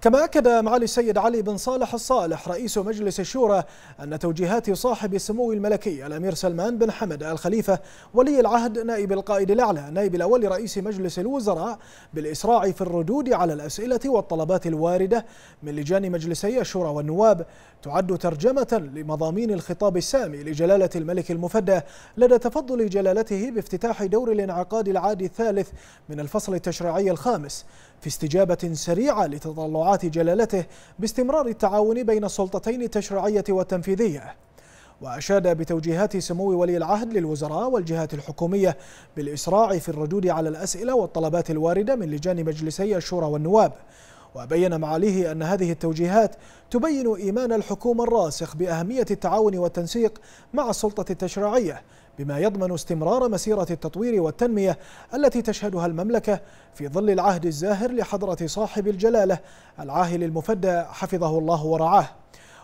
كما أكد معالي السيد علي بن صالح الصالح رئيس مجلس الشورى أن توجيهات صاحب السمو الملكي الأمير سلمان بن حمد الخليفة ولي العهد نائب القائد الأعلى نائب الأول رئيس مجلس الوزراء بالإسراع في الردود على الأسئلة والطلبات الواردة من لجان مجلسي الشورى والنواب تعد ترجمة لمضامين الخطاب السامي لجلالة الملك المفدى لدى تفضل جلالته بافتتاح دور الانعقاد العادي الثالث من الفصل التشريعي الخامس في استجابة سريعة لتطلعات مراعاة جلالته باستمرار التعاون بين السلطتين التشريعية والتنفيذية وأشاد بتوجيهات سمو ولي العهد للوزراء والجهات الحكومية بالإسراع في الردود على الأسئلة والطلبات الواردة من لجان مجلسي الشورى والنواب وبين معاليه أن هذه التوجيهات تبين إيمان الحكومة الراسخ بأهمية التعاون والتنسيق مع السلطة التشريعية بما يضمن استمرار مسيرة التطوير والتنمية التي تشهدها المملكة في ظل العهد الزاهر لحضرة صاحب الجلالة العاهل المفدى حفظه الله ورعاه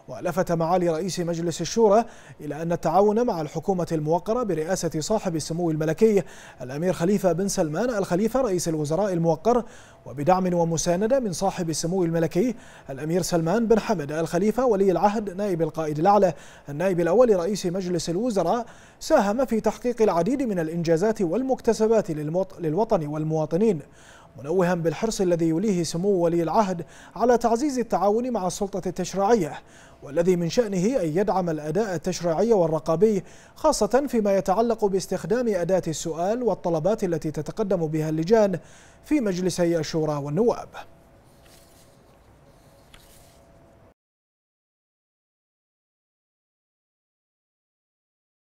ولفت معالي رئيس مجلس الشورى إلى أن التعاون مع الحكومة الموقرة برئاسة صاحب السمو الملكي الأمير خليفة بن سلمان الخليفة رئيس الوزراء الموقر وبدعم ومساندة من صاحب السمو الملكي الأمير سلمان بن حمد الخليفة ولي العهد نائب القائد الأعلى النائب الأول رئيس مجلس الوزراء ساهم في تحقيق العديد من الإنجازات والمكتسبات للوطن والمواطنين منوها بالحرص الذي يوليه سمو ولي العهد على تعزيز التعاون مع السلطة التشريعية والذي من شأنه أن يدعم الأداء التشريعي والرقابي خاصة فيما يتعلق باستخدام أداة السؤال والطلبات التي تتقدم بها اللجان في مجلسي الشورى والنواب